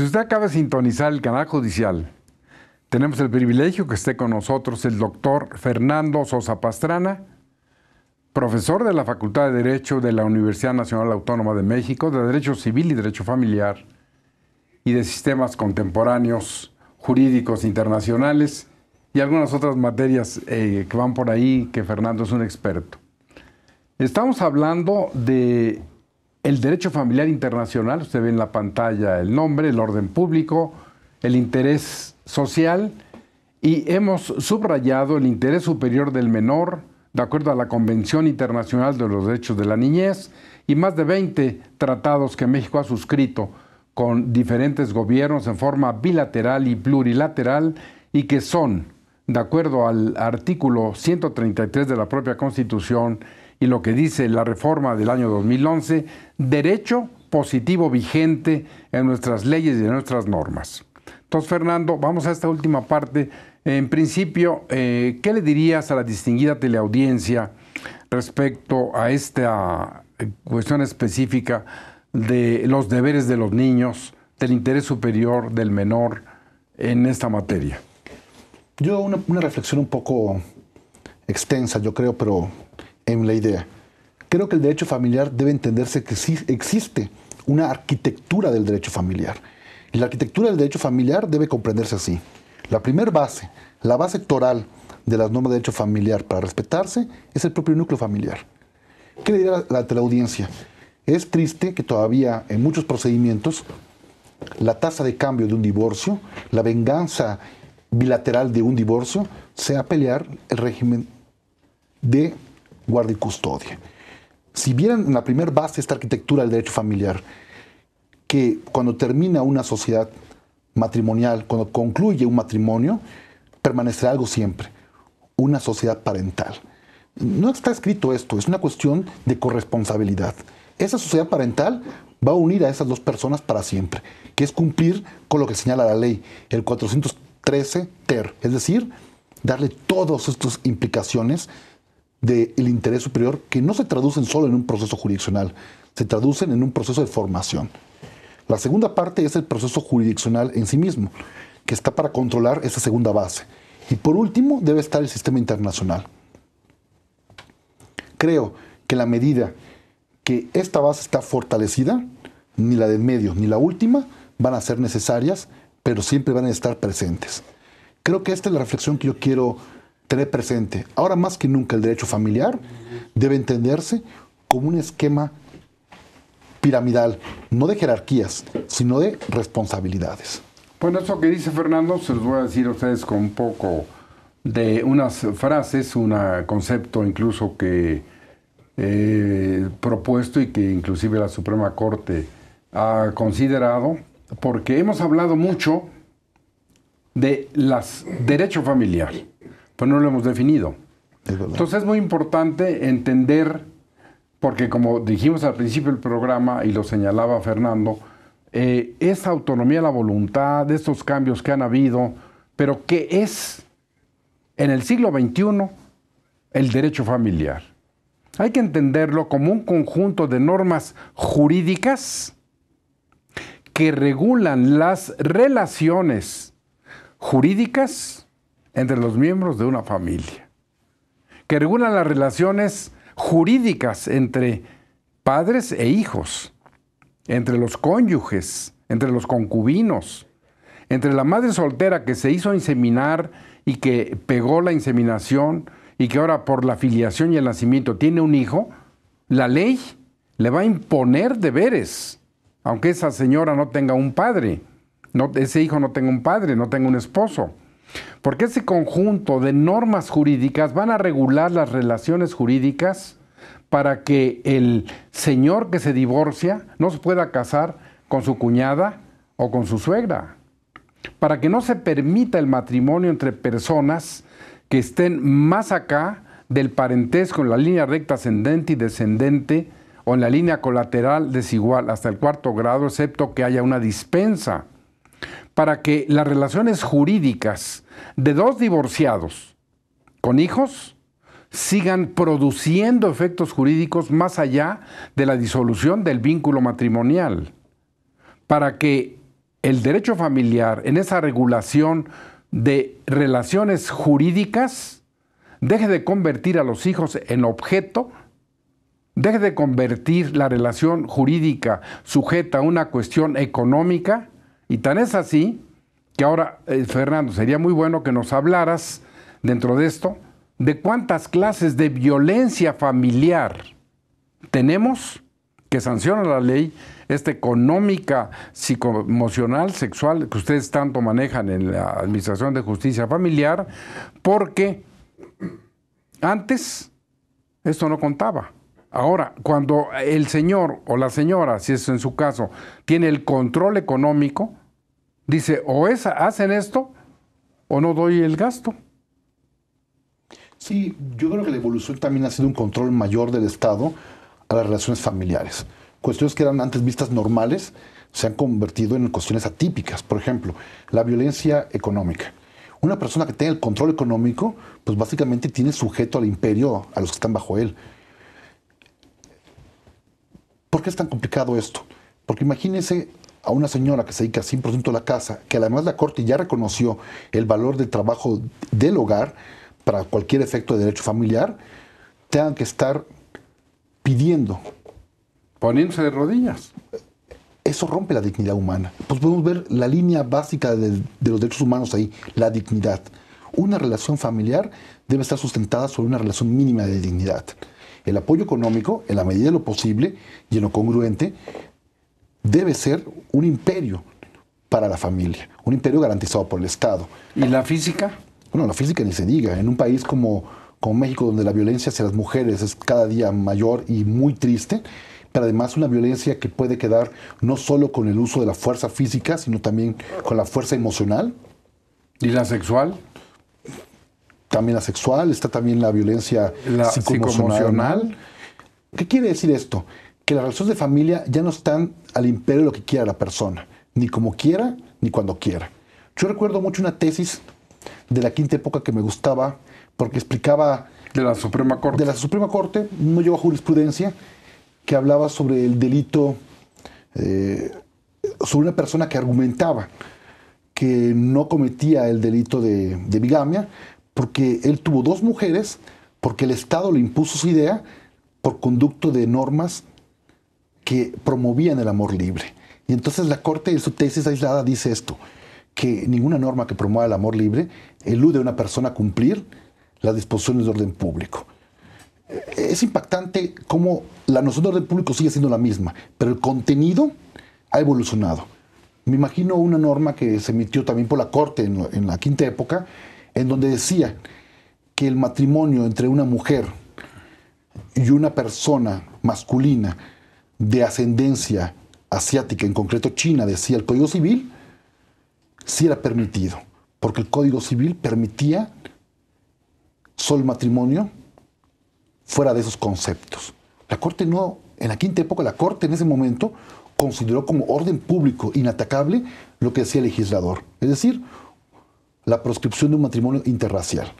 Si usted acaba de sintonizar el canal judicial, tenemos el privilegio que esté con nosotros el doctor Fernando Sosa Pastrana, profesor de la Facultad de Derecho de la Universidad Nacional Autónoma de México, de Derecho Civil y Derecho Familiar y de Sistemas Contemporáneos Jurídicos Internacionales y algunas otras materias eh, que van por ahí, que Fernando es un experto. Estamos hablando de el derecho familiar internacional, usted ve en la pantalla el nombre, el orden público, el interés social y hemos subrayado el interés superior del menor de acuerdo a la Convención Internacional de los Derechos de la Niñez y más de 20 tratados que México ha suscrito con diferentes gobiernos en forma bilateral y plurilateral y que son, de acuerdo al artículo 133 de la propia Constitución, y lo que dice la reforma del año 2011, derecho positivo vigente en nuestras leyes y en nuestras normas. Entonces, Fernando, vamos a esta última parte. En principio, eh, ¿qué le dirías a la distinguida teleaudiencia respecto a esta eh, cuestión específica de los deberes de los niños, del interés superior del menor en esta materia? Yo una reflexión un poco extensa, yo creo, pero en la idea. Creo que el derecho familiar debe entenderse que sí existe una arquitectura del derecho familiar. Y la arquitectura del derecho familiar debe comprenderse así. La primera base, la base toral de las normas de derecho familiar para respetarse es el propio núcleo familiar. ¿Qué le dirá la, la audiencia? Es triste que todavía en muchos procedimientos la tasa de cambio de un divorcio, la venganza bilateral de un divorcio, sea pelear el régimen de guarda y custodia. Si vieran en la primera base esta arquitectura del derecho familiar, que cuando termina una sociedad matrimonial, cuando concluye un matrimonio, permanecerá algo siempre, una sociedad parental. No está escrito esto, es una cuestión de corresponsabilidad. Esa sociedad parental va a unir a esas dos personas para siempre, que es cumplir con lo que señala la ley, el 413 TER, es decir, darle todas estas implicaciones del interés superior que no se traducen solo en un proceso jurisdiccional, se traducen en un proceso de formación. La segunda parte es el proceso jurisdiccional en sí mismo, que está para controlar esa segunda base. Y por último, debe estar el sistema internacional. Creo que la medida que esta base está fortalecida, ni la de medio ni la última van a ser necesarias, pero siempre van a estar presentes. Creo que esta es la reflexión que yo quiero tener presente, ahora más que nunca el derecho familiar debe entenderse como un esquema piramidal, no de jerarquías, sino de responsabilidades. Bueno, eso que dice Fernando se los voy a decir a ustedes con un poco de unas frases, un concepto incluso que he eh, propuesto y que inclusive la Suprema Corte ha considerado, porque hemos hablado mucho de las derecho familiar, pero no lo hemos definido. Entonces es muy importante entender, porque como dijimos al principio del programa y lo señalaba Fernando, eh, esa autonomía de la voluntad, de estos cambios que han habido, pero ¿qué es en el siglo XXI el derecho familiar? Hay que entenderlo como un conjunto de normas jurídicas que regulan las relaciones jurídicas, entre los miembros de una familia, que regula las relaciones jurídicas entre padres e hijos, entre los cónyuges, entre los concubinos, entre la madre soltera que se hizo inseminar y que pegó la inseminación y que ahora por la filiación y el nacimiento tiene un hijo, la ley le va a imponer deberes, aunque esa señora no tenga un padre, no, ese hijo no tenga un padre, no tenga un esposo porque ese conjunto de normas jurídicas van a regular las relaciones jurídicas para que el señor que se divorcia no se pueda casar con su cuñada o con su suegra, para que no se permita el matrimonio entre personas que estén más acá del parentesco en la línea recta ascendente y descendente o en la línea colateral desigual hasta el cuarto grado, excepto que haya una dispensa para que las relaciones jurídicas de dos divorciados con hijos sigan produciendo efectos jurídicos más allá de la disolución del vínculo matrimonial, para que el derecho familiar en esa regulación de relaciones jurídicas deje de convertir a los hijos en objeto, deje de convertir la relación jurídica sujeta a una cuestión económica y tan es así que ahora, eh, Fernando, sería muy bueno que nos hablaras dentro de esto de cuántas clases de violencia familiar tenemos que sanciona la ley, esta económica, psicoemocional, sexual, que ustedes tanto manejan en la Administración de Justicia Familiar, porque antes esto no contaba. Ahora, cuando el señor o la señora, si es en su caso, tiene el control económico, Dice, o esa hacen esto o no doy el gasto. Sí, yo creo que la evolución también ha sido un control mayor del Estado a las relaciones familiares. Cuestiones que eran antes vistas normales se han convertido en cuestiones atípicas. Por ejemplo, la violencia económica. Una persona que tiene el control económico, pues básicamente tiene sujeto al imperio, a los que están bajo él. ¿Por qué es tan complicado esto? Porque imagínense a una señora que se dedica 100% a la casa, que además la Corte ya reconoció el valor del trabajo del hogar para cualquier efecto de derecho familiar, tengan que estar pidiendo. Poniéndose de rodillas. Eso rompe la dignidad humana. Pues podemos ver la línea básica de, de los derechos humanos ahí, la dignidad. Una relación familiar debe estar sustentada sobre una relación mínima de dignidad el apoyo económico, en la medida de lo posible y en lo congruente, debe ser un imperio para la familia, un imperio garantizado por el Estado. ¿Y la física? Bueno, la física ni se diga. En un país como, México, donde la violencia hacia las mujeres es cada día mayor y muy triste, pero además una violencia que puede quedar no solo con el uso de la fuerza física, sino también con la fuerza emocional. ¿Y la sexual? También la sexual, está también la violencia la psicoemocional. ¿Qué quiere decir esto? las relaciones de familia ya no están al imperio de lo que quiera la persona, ni como quiera, ni cuando quiera. Yo recuerdo mucho una tesis de la quinta época que me gustaba, porque explicaba... De la Suprema Corte. De la Suprema Corte, no llegó jurisprudencia, que hablaba sobre el delito, eh, sobre una persona que argumentaba que no cometía el delito de bigamia, porque él tuvo dos mujeres, porque el Estado le impuso su idea por conducto de normas que promovían el amor libre. Y entonces la Corte en su tesis aislada dice esto, que ninguna norma que promueva el amor libre elude a una persona cumplir las disposiciones de orden público. Eh, es impactante cómo la noción de orden público sigue siendo la misma, pero el contenido ha evolucionado. Me imagino una norma que se emitió también por la Corte en, en la quinta época, en donde decía que el matrimonio entre una mujer y una persona masculina de ascendencia asiática, en concreto China, decía el Código Civil, sí era permitido, porque el Código Civil permitía solo matrimonio fuera de esos conceptos. La Corte no, en la quinta época, la Corte en ese momento consideró como orden público inatacable lo que decía el legislador, es decir, la proscripción de un matrimonio interracial.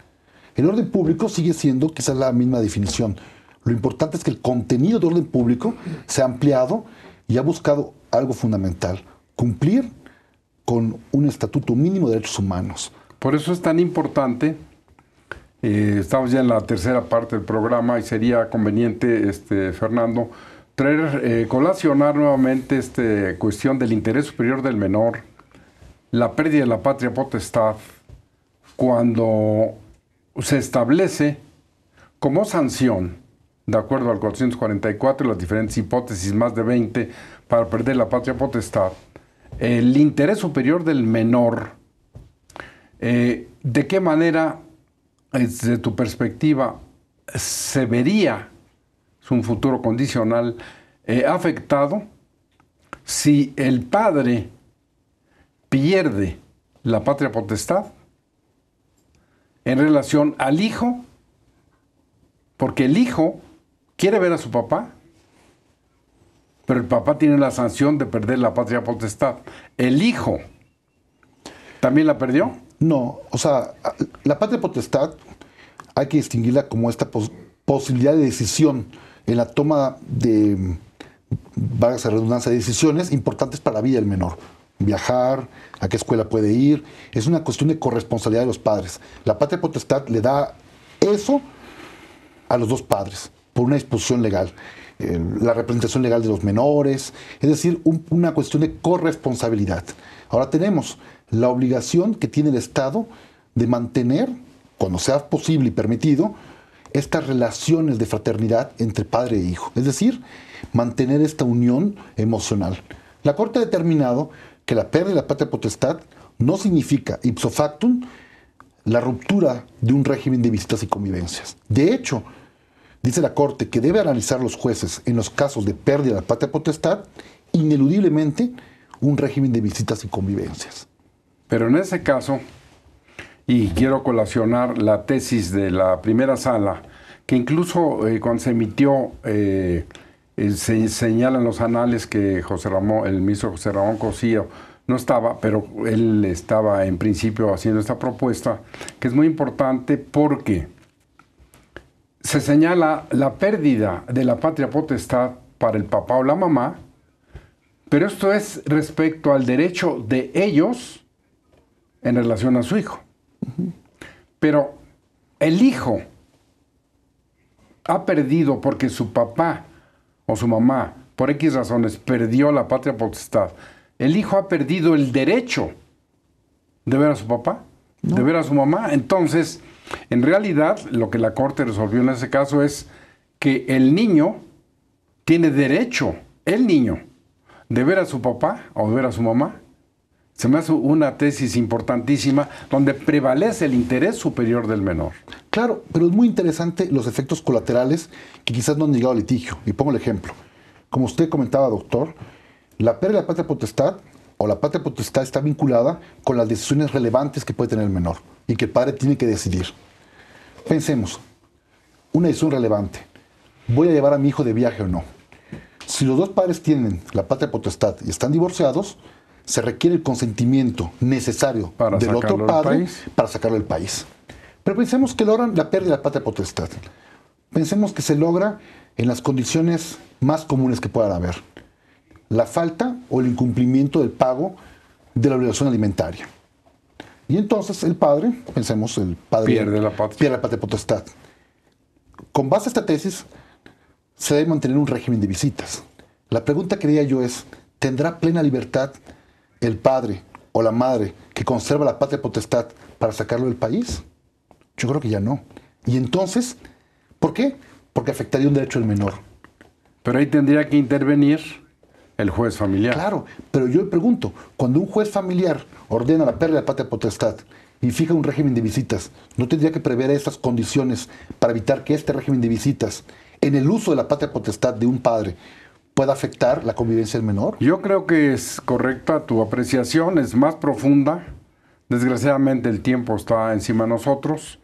El orden público sigue siendo quizás la misma definición, lo importante es que el contenido de orden público se ha ampliado y ha buscado algo fundamental, cumplir con un estatuto mínimo de derechos humanos. Por eso es tan importante, eh, estamos ya en la tercera parte del programa y sería conveniente, este, Fernando, traer, eh, colacionar nuevamente esta cuestión del interés superior del menor, la pérdida de la patria potestad, cuando se establece como sanción de acuerdo al 444 y las diferentes hipótesis, más de 20, para perder la patria potestad, el interés superior del menor, eh, ¿de qué manera, desde tu perspectiva, se vería, es un futuro condicional, eh, afectado si el padre pierde la patria potestad en relación al hijo? Porque el hijo quiere ver a su papá, pero el papá tiene la sanción de perder la patria potestad. El hijo también la perdió. No, o sea, la patria potestad hay que distinguirla como esta posibilidad de decisión en la toma de, varias redundancia, de decisiones importantes para la vida del menor. Viajar, a qué escuela puede ir, es una cuestión de corresponsabilidad de los padres. La patria potestad le da eso a los dos padres una disposición legal, eh, la representación legal de los menores, es decir, una cuestión de corresponsabilidad. Ahora tenemos la obligación que tiene el Estado de mantener, cuando sea posible y permitido, estas relaciones de fraternidad entre padre e hijo, es decir, mantener esta unión emocional. La Corte ha determinado que la pérdida de la patria potestad no significa ipso facto la ruptura de un régimen de visitas y convivencias. De hecho, Dice la Corte que debe analizar los jueces en los casos de pérdida de patria potestad ineludiblemente un régimen de visitas y convivencias. Pero en ese caso, y quiero colacionar la tesis de la primera sala, que incluso eh, cuando se emitió, eh, eh, se señalan los anales que José Ramón, el ministro José Ramón Cosío no estaba, pero él estaba en principio haciendo esta propuesta, que es muy importante porque se señala la pérdida de la patria potestad para el papá o la mamá, pero esto es respecto al derecho de ellos en relación a su hijo. Pero el hijo ha perdido porque su papá o su mamá, por X razones, perdió la patria potestad. El hijo ha perdido el derecho de ver a su papá, de ver a su mamá. Entonces, en realidad, lo que la Corte resolvió en ese caso es que el niño tiene derecho, el niño, de ver a su papá o de ver a su mamá. Se me hace una tesis importantísima donde prevalece el interés superior del menor. Claro, pero es muy interesante los efectos colaterales que quizás no han llegado al litigio. Y pongo el ejemplo. Como usted comentaba, doctor, la pérdida de la patria potestad o la patria potestad está vinculada con las decisiones relevantes que puede tener el menor y que el padre tiene que decidir. Pensemos, una decisión relevante, ¿voy a llevar a mi hijo de viaje o no? Si los dos padres tienen la patria potestad y están divorciados, se requiere el consentimiento necesario del otro padre para sacarlo del país. Pero pensemos que logran la pérdida de la patria potestad. Pensemos que se logra en las condiciones más comunes que puedan haber la falta o el incumplimiento del pago de la obligación alimentaria. Y entonces el padre, pensemos, el padre pierde la patria, pierde la patria potestad. Con base a esta tesis, se debe mantener un régimen de visitas. La pregunta que haría yo es, ¿tendrá plena libertad el padre o la madre que conserva la patria potestad para sacarlo del país? Yo creo que ya no. Y entonces, ¿por qué? Porque afectaría un derecho del menor. Pero ahí tendría que intervenir el juez familiar. Claro, pero yo le pregunto, cuando un juez familiar ordena la pérdida de la patria potestad y fija un régimen de visitas, ¿no tendría que prever esas condiciones para evitar que este régimen de visitas, en el uso de la patria potestad de un padre, pueda afectar la convivencia del menor? Yo creo que es correcta tu apreciación, es más profunda. Desgraciadamente el tiempo está encima de nosotros.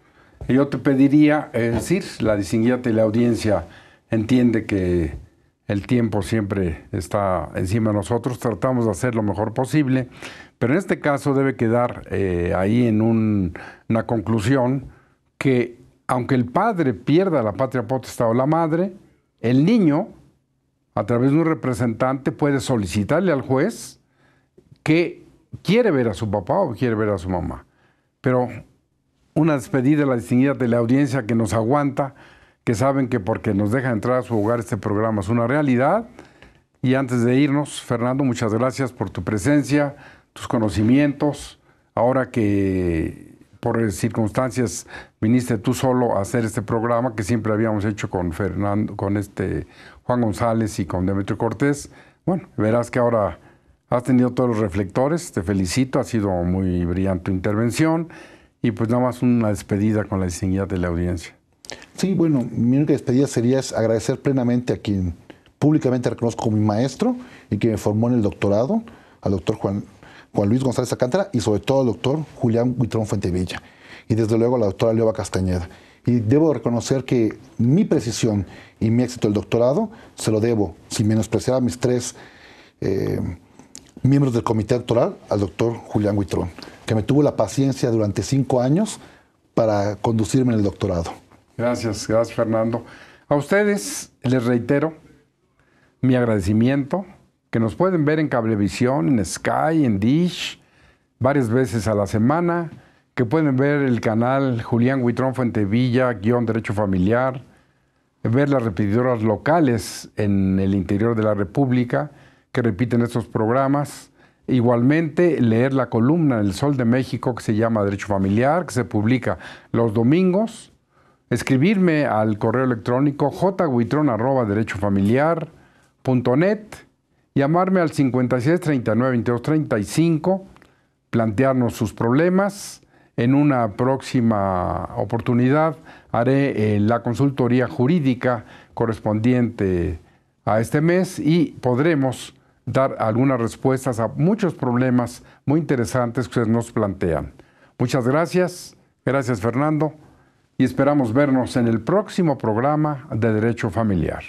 Yo te pediría, decir, la distinguida la audiencia entiende que el tiempo siempre está encima de nosotros, tratamos de hacer lo mejor posible, pero en este caso debe quedar eh, ahí en una conclusión que aunque el padre pierda la patria potestad o la madre, el niño, a través de un representante, puede solicitarle al juez que quiere ver a su papá o quiere ver a su mamá. Pero una despedida la distinguida de la audiencia que nos aguanta que saben que porque nos deja entrar a su hogar este programa es una realidad. Y antes de irnos, Fernando, muchas gracias por tu presencia, tus conocimientos. Ahora que por circunstancias viniste tú solo a hacer este programa que siempre habíamos hecho con Fernando, con este Juan González y con Demetrio Cortés. Bueno, verás que ahora has tenido todos los reflectores, te felicito, ha sido muy brillante tu intervención y pues nada más una despedida con la insignidad de la audiencia. Sí, bueno, mi única despedida sería agradecer plenamente a quien públicamente reconozco como mi maestro y que me formó en el doctorado, al doctor Juan, Juan Luis González Acántara y sobre todo al doctor Julián Huitrón Fuentevilla y desde luego a la doctora Leoba Castañeda. Y debo reconocer que mi precisión y mi éxito del doctorado se lo debo, sin menospreciar a mis tres eh, miembros del comité doctoral, al doctor Julián Huitrón, que me tuvo la paciencia durante cinco años para conducirme en el doctorado. Gracias, gracias Fernando. A ustedes les reitero mi agradecimiento, que nos pueden ver en Cablevisión, en Sky, en Dish, varias veces a la semana, que pueden ver el canal Julián Huitrón Fuentevilla, guión Derecho Familiar, ver las repetidoras locales en el interior de la República que repiten estos programas. Igualmente, leer la columna El Sol de México que se llama Derecho Familiar, que se publica los domingos escribirme al correo electrónico derechofamiliar.net, llamarme al 56 39 22 35, plantearnos sus problemas. En una próxima oportunidad haré eh, la consultoría jurídica correspondiente a este mes y podremos dar algunas respuestas a muchos problemas muy interesantes que nos plantean. Muchas gracias. Gracias, Fernando y esperamos vernos en el próximo programa de Derecho Familiar.